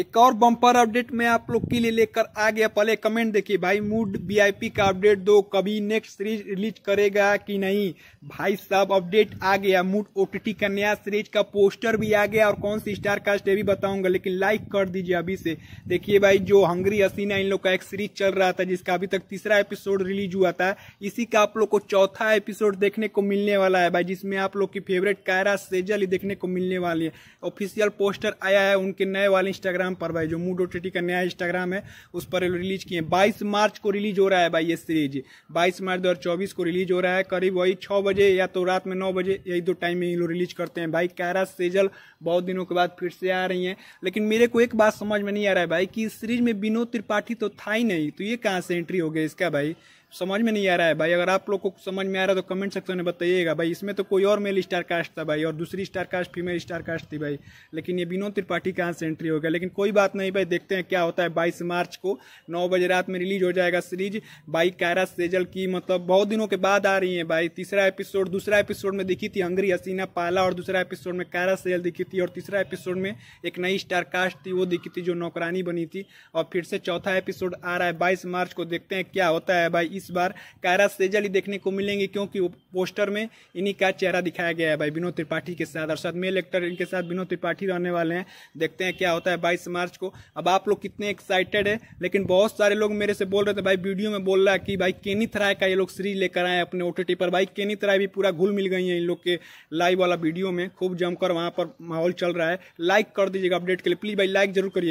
एक और bumper update में आप लोग के लिए लेकर आ गया पहले कमेंट देखिए भाई मूड वीआईपी का अपडेट दो कभी नेक्स्ट सीरीज रिलीज करेगा कि नहीं भाई साहब अपडेट आ गया मूड ओटीटी का नया सीरीज का पोस्टर भी आ गया और कौन सी स्टार कास्ट है भी बताऊंगा लेकिन लाइक कर दीजिए अभी से देखिए भाई जो हंगरी हसीना इन लोग का एक सीरीज चल रहा था जिसका अभी तक तीसरा एपिसोड रिलीज हुआ था इसी का आप लोग को चौथा एपिसोड देखने को मिलने वाला है भाई जिसमें आप लोग की फेवरेट कायरा सेजल देखने को मिलने वाली है ऑफिशियल पोस्टर आया है उनके नए वाले इंस्टाग्राम इंस्टाग्राम पर भाई जो मूड ओटीटी का नया इंस्टाग्राम है उस पर रिलीज किए बाईस मार्च को रिलीज हो रहा है भाई ये सीरीज बाईस मार्च दो को रिलीज हो रहा है करीब वही छः बजे या तो रात में नौ बजे यही दो टाइम में ही लोग रिलीज करते हैं भाई कैरा सेजल बहुत दिनों के बाद फिर से आ रही हैं लेकिन मेरे को एक बात समझ में नहीं आ रहा है भाई कि सीरीज में विनोद त्रिपाठी तो था ही नहीं तो ये कहाँ से एंट्री हो गया इसका भाई समझ में नहीं आ रहा है भाई अगर आप लोग को समझ में आ रहा है तो कमेंट सेक्शन में बताइएगा भाई इसमें तो कोई और मेल स्टार कास्ट था भाई और दूसरी star cast female star cast थी भाई लेकिन ये विनोद त्रिपाठी कहाँ से एंट्री हो गया लेकिन कोई बात नहीं भाई देखते हैं क्या होता है बाईस मार्च को नौ बजे रात में रिलीज हो जाएगा सीरीज भाई कैरा सेजल की मतलब बहुत दिनों के बाद आ रही है भाई तीसरा एपिसोड दूसरा एपिसोड में दिखी थी हंगरी हसीना पाला और दूसरा एपिसोड में कैरा सेजल दिखी थी और तीसरा एपिसोड में एक नई स्टार कास्ट थी वो दिखी थी जो नौकरानी बनी थी और फिर से चौथा एपिसोड आ रहा है बाईस मार्च को देखते हैं क्या होता है भाई इस बार कायरा सेजल ही देखने को मिलेंगे क्योंकि वो पोस्टर में इन्हीं का चेहरा दिखाया गया है भाई विनोद त्रिपाठी के साथ और साथ मेल एक्टर इनके साथ विनोद त्रिपाठी रहने वाले हैं देखते हैं क्या होता है बाईस मार्च को अब आप लोग कितने एक्साइटेड है लेकिन बहुत सारे लोग मेरे से बोल रहे थे भाई वीडियो में बोल रहा है कि भाई केनी थराय का ये लोग सीरीज लेकर आए अपने ओ पर भाई केनी थराय भी पूरा घुल मिल गई है इन लोग के लाइव वाला वीडियो में खूब जमकर वहाँ पर माहौल चल रहा है लाइक कर दीजिएगा अपडेट के लिए प्लीज भाई लाइक जरूर करिए